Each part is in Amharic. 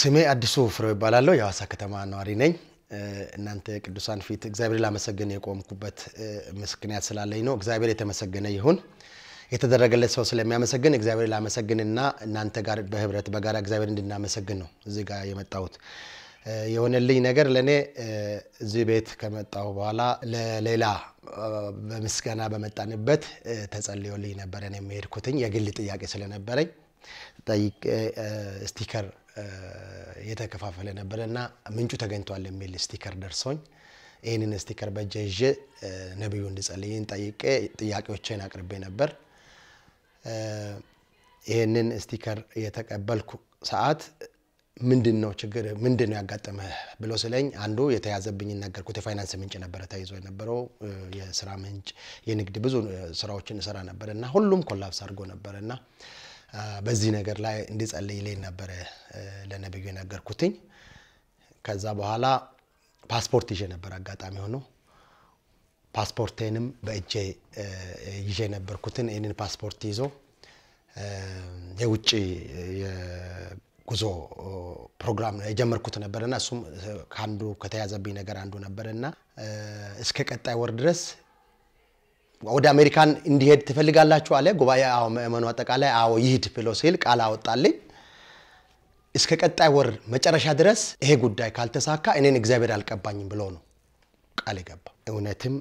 ስሜ አዲሱ ፍሬው ይባላለሁ። የሐዋሳ ከተማ ነዋሪ ነኝ። እናንተ ቅዱሳን ፊት እግዚአብሔር ላመሰግን የቆምኩበት ምክንያት ስላለኝ ነው። እግዚአብሔር የተመሰገነ ይሁን። የተደረገለት ሰው ስለሚያመሰግን እግዚአብሔር ላመሰግንና እናንተ ጋር በህብረት በጋራ እግዚአብሔር እንድናመሰግን ነው እዚህ ጋር የመጣሁት። የሆነልኝ ነገር ለእኔ እዚህ ቤት ከመጣሁ በኋላ ለሌላ በምስጋና በመጣንበት ተጸልዮልኝ ነበረ። እኔ የሄድኩትኝ የግል ጥያቄ ስለነበረኝ ስቲከር የተከፋፈለ ነበረ እና ምንጩ ተገኝቷል የሚል ስቲከር ደርሶኝ ይህንን ስቲከር በእጄ ይዤ ነቢዩ እንድጸልይን ጠይቄ ጥያቄዎቼን አቅርቤ ነበር። ይህንን ስቲከር የተቀበልኩ ሰዓት ምንድን ነው ችግር ምንድን ነው ያጋጠመህ ብሎ ስለኝ አንዱ የተያዘብኝ ነገርኩት። የፋይናንስ ምንጭ ነበረ ተይዞ የነበረው የስራ ምንጭ፣ የንግድ ብዙ ስራዎችን እሰራ ነበር እና ሁሉም ኮላፕስ አድርጎ ነበር እና በዚህ ነገር ላይ እንዲጸልይልኝ ነበረ ለነብዩ የነገርኩትኝ። ከዛ በኋላ ፓስፖርት ይዤ ነበር አጋጣሚ ሆኖ ፓስፖርቴንም በእጄ ይዤ ነበርኩትን። ይህንን ፓስፖርት ይዞ የውጭ ጉዞ ፕሮግራም የጀመርኩት ነበርና እሱም ከአንዱ ከተያዘብኝ ነገር አንዱ ነበርና እስከ ቀጣይ ወር ድረስ ወደ አሜሪካን እንዲሄድ ትፈልጋላችሁ አለ። ጉባኤ አዎ፣ ምእመኑ አጠቃላይ አዎ ይሂድ ብሎ ሲል ቃል አወጣልኝ። እስከ ቀጣይ ወር መጨረሻ ድረስ ይሄ ጉዳይ ካልተሳካ እኔን እግዚአብሔር አልቀባኝም ብሎ ነው ቃል የገባ። እውነትም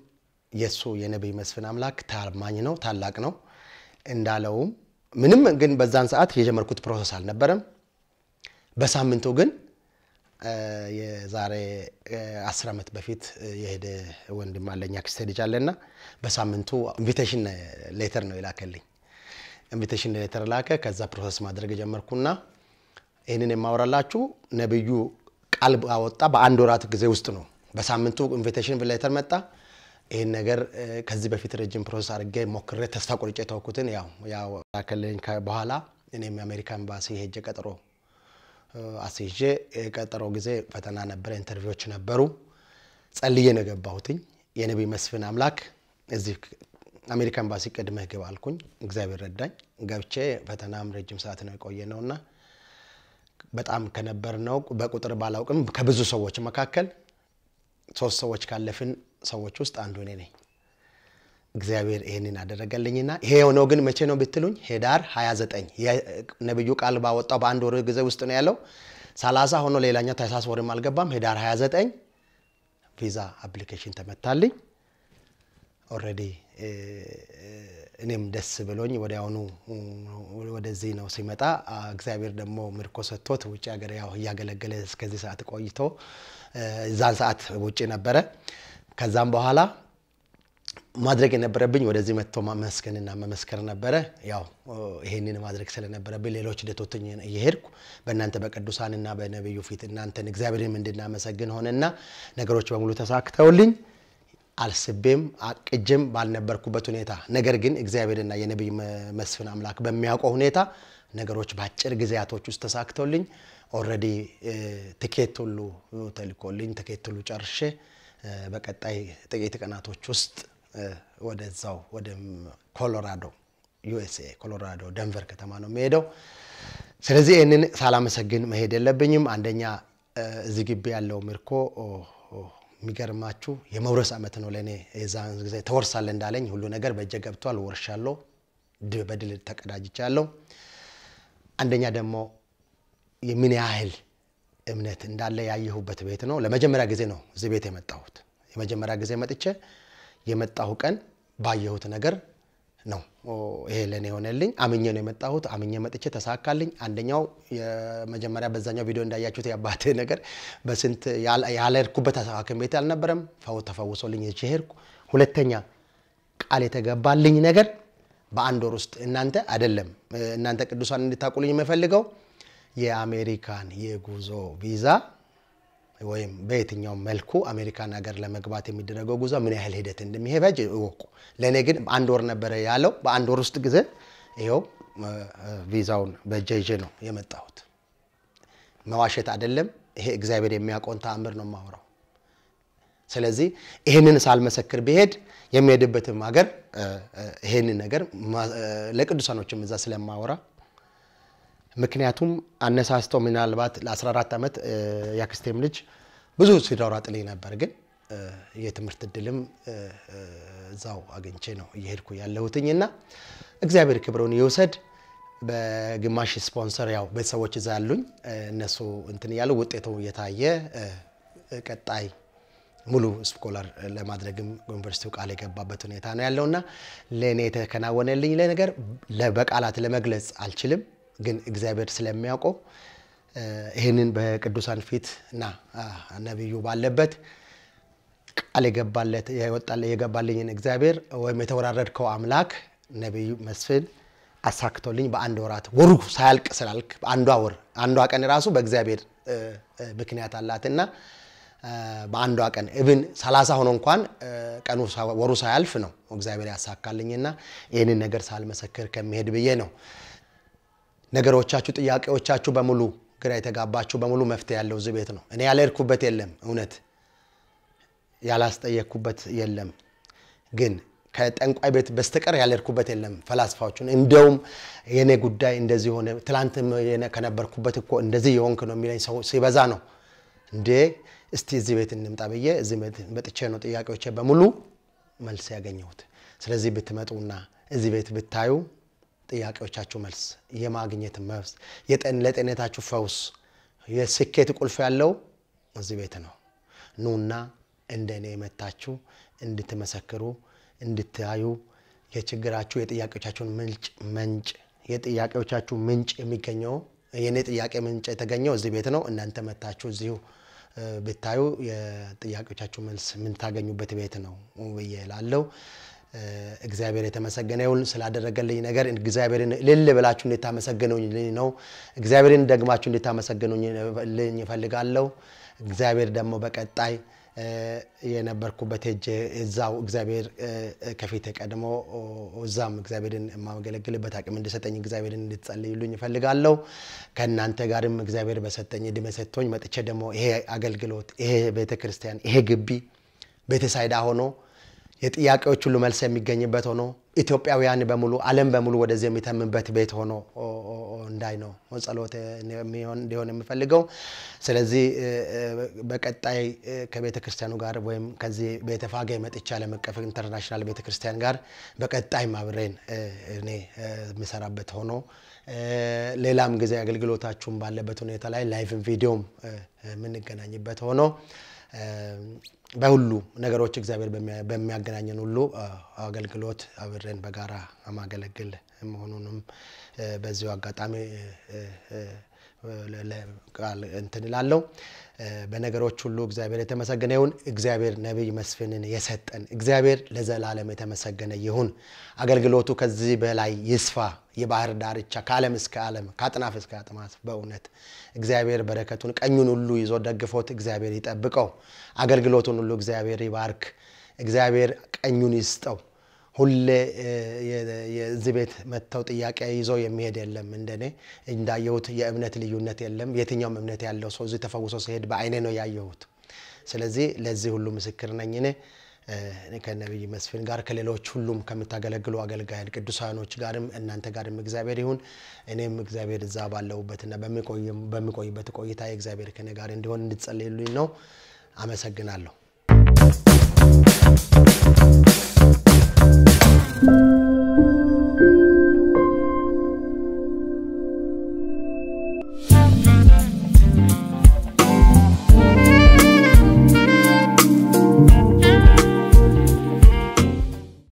የእሱ የነቢይ መስፍን አምላክ ታማኝ ነው፣ ታላቅ ነው። እንዳለውም ምንም ግን በዛን ሰዓት የጀመርኩት ፕሮሰስ አልነበረም። በሳምንቱ ግን የዛሬ አስር ዓመት በፊት የሄደ ወንድም አለኝ አክስቴ ልጅ አለና በሳምንቱ ኢንቪቴሽን ሌተር ነው የላከልኝ። ኢንቪቴሽን ሌተር ላከ። ከዛ ፕሮሰስ ማድረግ ጀመርኩና ይህንን የማወራላችሁ ነብዩ ቃል አወጣ በአንድ ወራት ጊዜ ውስጥ ነው። በሳምንቱ ኢንቪቴሽን ሌተር መጣ። ይህን ነገር ከዚህ በፊት ረጅም ፕሮሰስ አድርጌ ሞክሬ ተስፋ ቆርጬ ተወኩትን። ያው ያው ላከልኝ በኋላ እኔም የአሜሪካ ኤምባሲ ሄጄ ቀጠሮ አስይዤ የቀጠሮ ጊዜ ፈተና ነበረ፣ ኢንተርቪዎች ነበሩ። ጸልዬ ነው የገባሁትኝ። የነቢይ መስፍን አምላክ እዚህ አሜሪካ ኤምባሲ ቅድመህ ግባ አልኩኝ። እግዚአብሔር ረዳኝ። ገብቼ ፈተናም ረጅም ሰዓት ነው የቆየ ነውና በጣም ከነበር ነው በቁጥር ባላውቅም ከብዙ ሰዎች መካከል ሶስት ሰዎች ካለፍን ሰዎች ውስጥ አንዱ እኔ ነኝ። እግዚአብሔር ይህንን አደረገልኝና ይሄ የሆነው ግን መቼ ነው ብትሉኝ ሄዳር 29 ነቢዩ ቃል ባወጣው በአንድ ወር ጊዜ ውስጥ ነው ያለው። 30 ሆኖ ሌላኛው ታህሳስ ወርም አልገባም። ሄዳር 29 ቪዛ አፕሊኬሽን ተመታልኝ። ኦልሬዲ እኔም ደስ ብሎኝ ወዲያውኑ ወደዚህ ነው ሲመጣ እግዚአብሔር ደግሞ ምርኮ ሰጥቶት ውጭ ሀገር ያው እያገለገለ እስከዚህ ሰዓት ቆይቶ እዛን ሰዓት ውጭ ነበረ። ከዛም በኋላ ማድረግ የነበረብኝ ወደዚህ መጥቶ ማመስገንና መመስከር ነበረ። ያው ይሄንን ማድረግ ስለነበረብኝ ሌሎች ደቶትኝ እየሄድኩ በእናንተ በቅዱሳንና በነቢዩ ፊት እናንተን እግዚአብሔርም እንድናመሰግን ሆነና ነገሮች በሙሉ ተሳክተውልኝ አልስቤም አቅጅም ባልነበርኩበት ሁኔታ ነገር ግን እግዚአብሔርና የነቢይ መስፍን አምላክ በሚያውቀው ሁኔታ ነገሮች በአጭር ጊዜያቶች ውስጥ ተሳክተውልኝ ኦልሬዲ ትኬት ሁሉ ተልኮልኝ ትኬት ሁሉ ጨርሼ በቀጣይ ጥቂት ቀናቶች ውስጥ ወደዛው ወደ ኮሎራዶ ዩኤስኤ ኮሎራዶ ደንቨር ከተማ ነው የሚሄደው። ስለዚህ ይህንን ሳላመሰግን መሄድ የለብኝም። አንደኛ እዚህ ግቢ ያለው ምርኮ የሚገርማችሁ የመውረስ ዓመት ነው ለእኔ። የዛን ጊዜ ተወርሳለ እንዳለኝ ሁሉ ነገር በእጄ ገብቷል፣ ወርሻለሁ፣ በድል ተቀዳጅቻለሁ። አንደኛ ደግሞ የምን ያህል እምነት እንዳለ ያየሁበት ቤት ነው። ለመጀመሪያ ጊዜ ነው እዚህ ቤት የመጣሁት። የመጀመሪያ ጊዜ መጥቼ የመጣሁ ቀን ባየሁት ነገር ነው ይሄ ለእኔ የሆነልኝ። አምኜ ነው የመጣሁት። አምኜ መጥቼ ተሳካልኝ። አንደኛው የመጀመሪያ በዛኛው ቪዲዮ እንዳያችሁት የአባቴ ነገር በስንት ያለርኩበት ሐኪም ቤት አልነበረም። ፈው ተፈውሶልኝ ይዤ ሄድኩ። ሁለተኛ ቃል የተገባልኝ ነገር በአንድ ወር ውስጥ እናንተ አይደለም እናንተ ቅዱሳን እንድታቁልኝ የምፈልገው የአሜሪካን የጉዞ ቪዛ ወይም በየትኛው መልኩ አሜሪካን ሀገር ለመግባት የሚደረገው ጉዞ ምን ያህል ሂደት እንደሚሄበጅ እወቁ። ለእኔ ግን አንድ ወር ነበረ ያለው። በአንድ ወር ውስጥ ጊዜ ይኸው ቪዛውን በእጄ ነው የመጣሁት። መዋሸት አይደለም። ይሄ እግዚአብሔር የሚያውቀውን ተአምር ነው የማወራው። ስለዚህ ይህንን ሳልመሰክር ብሄድ የሚሄድበትም ሀገር ይህንን ነገር ለቅዱሳኖችም እዛ ስለማወራ ምክንያቱም አነሳስተው ምናልባት ለ14 ዓመት ያክስቴም ልጅ ብዙ ሲዳራ ጥሌ ነበር፣ ግን የትምህርት እድልም እዛው አግኝቼ ነው እየሄድኩ ያለሁትኝ እና እግዚአብሔር ክብሩን ይውሰድ። በግማሽ ስፖንሰር ያው ቤተሰቦች እዛ ያሉኝ እነሱ እንትን እያሉ ውጤቱ እየታየ ቀጣይ ሙሉ ስኮላር ለማድረግም ዩኒቨርሲቲው ቃል የገባበት ሁኔታ ነው ያለውና ለእኔ የተከናወነልኝ ለነገር በቃላት ለመግለጽ አልችልም። ግን እግዚአብሔር ስለሚያውቀው ይህንን በቅዱሳን ፊት እና ነቢዩ ባለበት ቃል የገባልኝን እግዚአብሔር ወይም የተወራረድከው አምላክ ነቢዩ መስፍን አሳክቶልኝ በአንድ ወራት ወሩ ሳያልቅ ስላልክ በአንዷ ወር አንዷ ቀን ራሱ በእግዚአብሔር ምክንያት አላትና በአንዷ ቀን እብን ሰላሳ ሆኖ እንኳን ቀኑ ወሩ ሳያልፍ ነው እግዚአብሔር ያሳካልኝና ይህንን ነገር ሳልመሰክር ከሚሄድ ብዬ ነው። ነገሮቻችሁ፣ ጥያቄዎቻችሁ በሙሉ ግራ የተጋባችሁ በሙሉ መፍትሄ ያለው እዚህ ቤት ነው። እኔ ያልሄድኩበት የለም፣ እውነት ያላስጠየቅኩበት የለም። ግን ከጠንቋይ ቤት በስተቀር ያልሄድኩበት የለም። ፈላስፋዎቹን እንደውም የእኔ ጉዳይ እንደዚህ ሆነ፣ ትላንት ከነበርኩበት እኮ እንደዚህ የሆንክ ነው የሚለኝ ሰው ሲበዛ ነው እንዴ እስቲ እዚህ ቤት እንምጣ ብዬ እዚህ ቤት መጥቼ ነው ጥያቄዎቼ በሙሉ መልስ ያገኘሁት። ስለዚህ ብትመጡና እዚህ ቤት ብታዩ ጥያቄዎቻችሁ መልስ የማግኘት መብት ለጤንነታችሁ ፈውስ የስኬት ቁልፍ ያለው እዚህ ቤት ነው። ኑና እንደ እኔ የመታችሁ እንድትመሰክሩ እንድታዩ የችግራችሁ የጥያቄዎቻችሁን ምንጭ መንጭ የጥያቄዎቻችሁ ምንጭ የሚገኘው የእኔ ጥያቄ ምንጭ የተገኘው እዚህ ቤት ነው። እናንተ መታችሁ እዚሁ ብታዩ የጥያቄዎቻችሁ መልስ የምታገኙበት ቤት ነው ብዬ ላለው እግዚአብሔር የተመሰገነ ይሁን ስላደረገልኝ ነገር እግዚአብሔርን ልል ብላችሁ እንድታመሰግኑልኝ ነው። እግዚአብሔርን ደግማችሁ እንድታመሰግኑልኝ ይፈልጋለሁ። እግዚአብሔር ደግሞ በቀጣይ የነበርኩበት ሄጄ እዛው እግዚአብሔር ከፊት ቀድሞ እዛም እግዚአብሔርን የማገለግልበት አቅም እንድሰጠኝ እግዚአብሔርን እንድትጸልዩልኝ እፈልጋለሁ። ከእናንተ ጋርም እግዚአብሔር በሰጠኝ እድሜ ሰጥቶኝ መጥቼ ደግሞ ይሄ አገልግሎት ይሄ ቤተክርስቲያን ይሄ ግቢ ቤተሳይዳ ሆኖ የጥያቄዎች ሁሉ መልስ የሚገኝበት ሆኖ ኢትዮጵያውያን በሙሉ ዓለም በሙሉ ወደዚህ የሚተምበት ቤት ሆኖ እንዳይ ነው ጸሎት እንዲሆን የምፈልገው። ስለዚህ በቀጣይ ከቤተ ክርስቲያኑ ጋር ወይም ከዚህ ቤተፋጌ መጥቻ ዓለም አቀፍ ኢንተርናሽናል ቤተ ክርስቲያን ጋር በቀጣይ ማብሬን እኔ የሚሰራበት ሆኖ ሌላም ጊዜ አገልግሎታችሁም ባለበት ሁኔታ ላይ ላይቭ ቪዲዮም የምንገናኝበት ሆኖ በሁሉ ነገሮች እግዚአብሔር በሚያገናኘን ሁሉ አገልግሎት አብረን በጋራ ማገለግል መሆኑንም በዚሁ አጋጣሚ እንትን እላለሁ። በነገሮች ሁሉ እግዚአብሔር የተመሰገነ ይሁን። እግዚአብሔር ነቢይ መስፍንን የሰጠን እግዚአብሔር ለዘላለም የተመሰገነ ይሁን። አገልግሎቱ ከዚህ በላይ ይስፋ። የባህር ዳርቻ ከዓለም እስከ ዓለም ከአጥናፍ እስከ አጥማፍ በእውነት እግዚአብሔር በረከቱን ቀኙን ሁሉ ይዞ ደግፎት እግዚአብሔር ይጠብቀው። አገልግሎቱን ሁሉ እግዚአብሔር ይባርክ። እግዚአብሔር ቀኙን ይስጠው። ሁሌ የዚህ ቤት መጥተው ጥያቄ ይዞ የሚሄድ የለም። እንደኔ እንዳየሁት የእምነት ልዩነት የለም። የትኛውም እምነት ያለው ሰው እዚህ ተፈውሶ ሲሄድ በአይኔ ነው ያየሁት። ስለዚህ ለዚህ ሁሉ ምስክር ነኝ እኔ ከነቢይ መስፍን ጋር ከሌሎች ሁሉም ከምታገለግሉ አገልጋይን ቅዱሳኖች ጋርም እናንተ ጋርም እግዚአብሔር ይሁን። እኔም እግዚአብሔር እዛ ባለሁበትና በሚቆይበት ቆይታ የእግዚአብሔር ከኔ ጋር እንዲሆን እንድትጸልዩልኝ ነው። አመሰግናለሁ።